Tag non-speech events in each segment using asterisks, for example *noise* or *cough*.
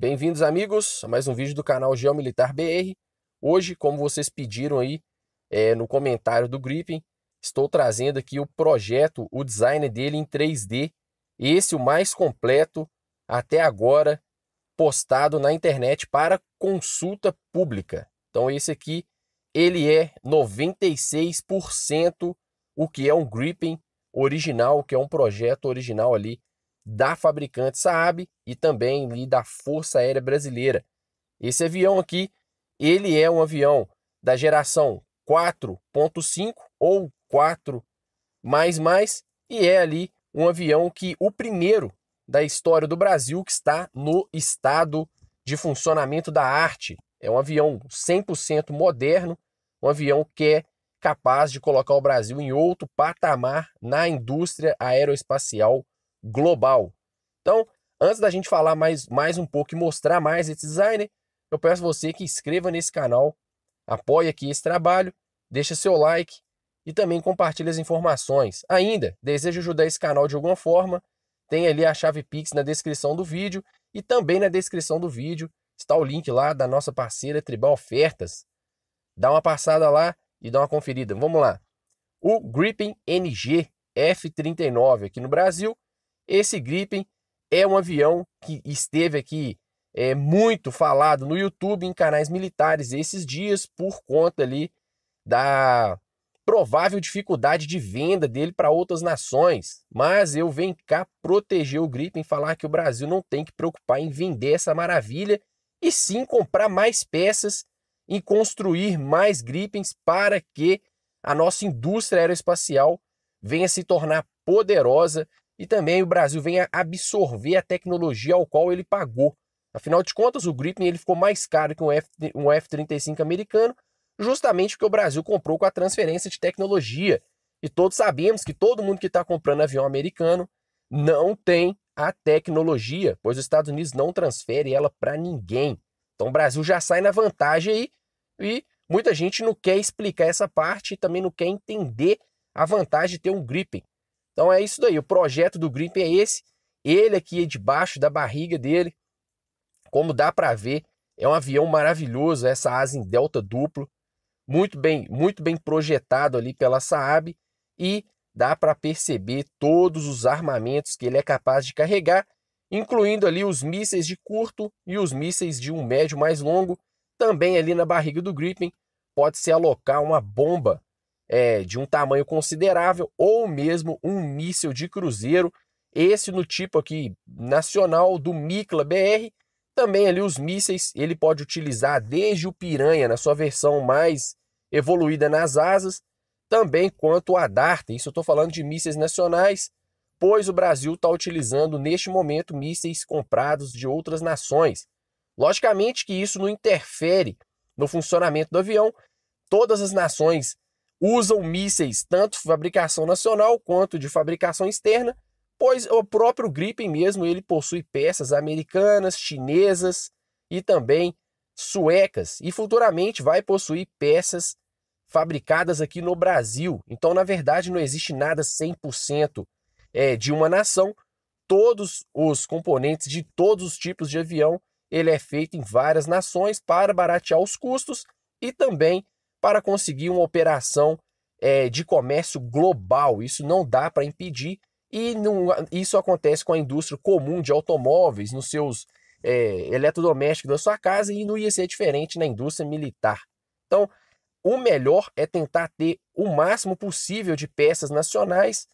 Bem-vindos, amigos, a mais um vídeo do canal Geomilitar BR. Hoje, como vocês pediram aí é, no comentário do Gripping, estou trazendo aqui o projeto, o design dele em 3D. Esse, o mais completo até agora, postado na internet para consulta pública. Então, esse aqui, ele é 96% o que é um Gripping original, que é um projeto original ali da fabricante Saab e também da Força Aérea Brasileira. Esse avião aqui, ele é um avião da geração 4.5 ou 4 mais mais e é ali um avião que o primeiro da história do Brasil que está no estado de funcionamento da arte. É um avião 100% moderno, um avião que é capaz de colocar o Brasil em outro patamar na indústria aeroespacial global. Então, antes da gente falar mais, mais um pouco e mostrar mais esse designer, eu peço você que inscreva nesse canal, apoie aqui esse trabalho, deixa seu like e também compartilhe as informações. Ainda, deseja ajudar esse canal de alguma forma, tem ali a chave Pix na descrição do vídeo e também na descrição do vídeo está o link lá da nossa parceira Tribal Ofertas. Dá uma passada lá e dá uma conferida. Vamos lá. O Gripping NG F39 aqui no Brasil esse Gripen é um avião que esteve aqui é, muito falado no YouTube, em canais militares esses dias, por conta ali da provável dificuldade de venda dele para outras nações. Mas eu venho cá proteger o Gripen, falar que o Brasil não tem que preocupar em vender essa maravilha e sim comprar mais peças e construir mais Gripens para que a nossa indústria aeroespacial venha se tornar poderosa e também o Brasil vem a absorver a tecnologia ao qual ele pagou. Afinal de contas, o Gripen ele ficou mais caro que um, F, um F-35 americano, justamente porque o Brasil comprou com a transferência de tecnologia. E todos sabemos que todo mundo que está comprando avião americano não tem a tecnologia, pois os Estados Unidos não transfere ela para ninguém. Então o Brasil já sai na vantagem aí e muita gente não quer explicar essa parte e também não quer entender a vantagem de ter um Gripen. Então é isso daí. O projeto do Gripen é esse. Ele aqui é debaixo da barriga dele. Como dá para ver, é um avião maravilhoso, essa asa em delta duplo, muito bem, muito bem projetado ali pela Saab e dá para perceber todos os armamentos que ele é capaz de carregar, incluindo ali os mísseis de curto e os mísseis de um médio mais longo. Também ali na barriga do Gripen pode se alocar uma bomba é, de um tamanho considerável ou mesmo um míssil de cruzeiro, esse no tipo aqui nacional do Mikla BR. Também ali os mísseis ele pode utilizar desde o Piranha na sua versão mais evoluída nas asas, também quanto a Darta. Isso eu estou falando de mísseis nacionais, pois o Brasil está utilizando neste momento mísseis comprados de outras nações. Logicamente que isso não interfere no funcionamento do avião. Todas as nações usam mísseis tanto fabricação nacional quanto de fabricação externa, pois o próprio Gripen mesmo ele possui peças americanas, chinesas e também suecas e futuramente vai possuir peças fabricadas aqui no Brasil. Então, na verdade, não existe nada 100% é, de uma nação. Todos os componentes de todos os tipos de avião, ele é feito em várias nações para baratear os custos e também para conseguir uma operação é, de comércio global. Isso não dá para impedir e não, isso acontece com a indústria comum de automóveis, nos seus é, eletrodomésticos da sua casa e não ia ser diferente na indústria militar. Então, o melhor é tentar ter o máximo possível de peças nacionais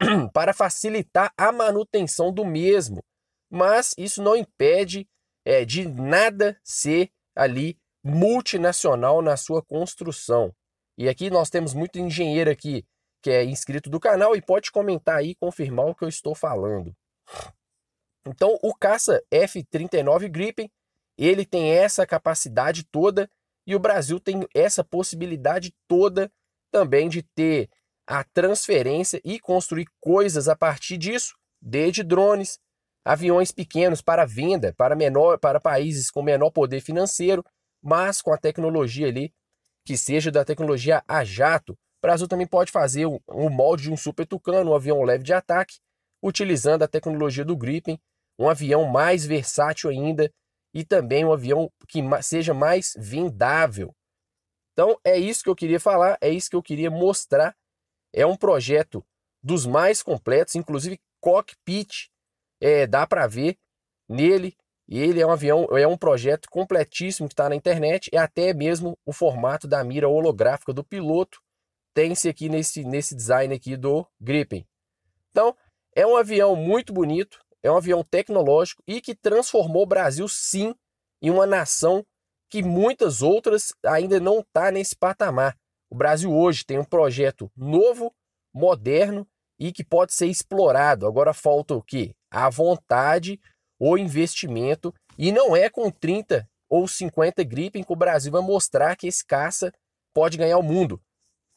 *clears throat* para facilitar a manutenção do mesmo. Mas isso não impede é, de nada ser ali multinacional na sua construção. E aqui nós temos muito engenheiro aqui que é inscrito do canal e pode comentar aí e confirmar o que eu estou falando. Então, o caça F-39 Gripen, ele tem essa capacidade toda e o Brasil tem essa possibilidade toda também de ter a transferência e construir coisas a partir disso, desde drones, aviões pequenos para venda, para menor para países com menor poder financeiro, mas com a tecnologia ali, que seja da tecnologia a jato. O Brasil também pode fazer o um molde de um Super Tucano, um avião leve de ataque, utilizando a tecnologia do Gripen, um avião mais versátil ainda e também um avião que seja mais vendável. Então é isso que eu queria falar, é isso que eu queria mostrar. É um projeto dos mais completos, inclusive cockpit, é, dá para ver nele e ele é um avião, é um projeto completíssimo que está na internet e é até mesmo o formato da mira holográfica do piloto tem-se aqui nesse, nesse design aqui do Gripen. Então, é um avião muito bonito, é um avião tecnológico e que transformou o Brasil sim em uma nação que muitas outras ainda não está nesse patamar. O Brasil hoje tem um projeto novo, moderno e que pode ser explorado. Agora falta o quê? A vontade o investimento. E não é com 30 ou 50 Gripen que o Brasil vai mostrar que esse caça pode ganhar o mundo.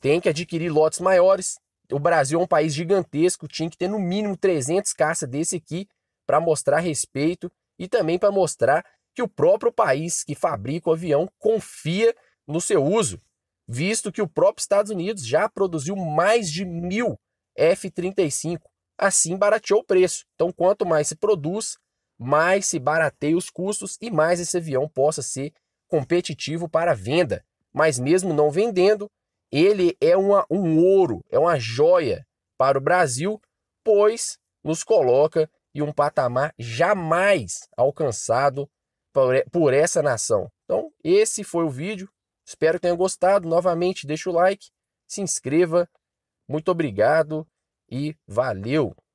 Tem que adquirir lotes maiores. O Brasil é um país gigantesco, tinha que ter no mínimo 300 caça desse aqui para mostrar respeito e também para mostrar que o próprio país que fabrica o avião confia no seu uso, visto que o próprio Estados Unidos já produziu mais de mil F-35. Assim barateou o preço. Então, quanto mais se produz, mais se barateie os custos e mais esse avião possa ser competitivo para venda. Mas mesmo não vendendo, ele é uma, um ouro, é uma joia para o Brasil, pois nos coloca em um patamar jamais alcançado por, por essa nação. Então, esse foi o vídeo. Espero que tenham gostado. Novamente, deixa o like, se inscreva. Muito obrigado e valeu!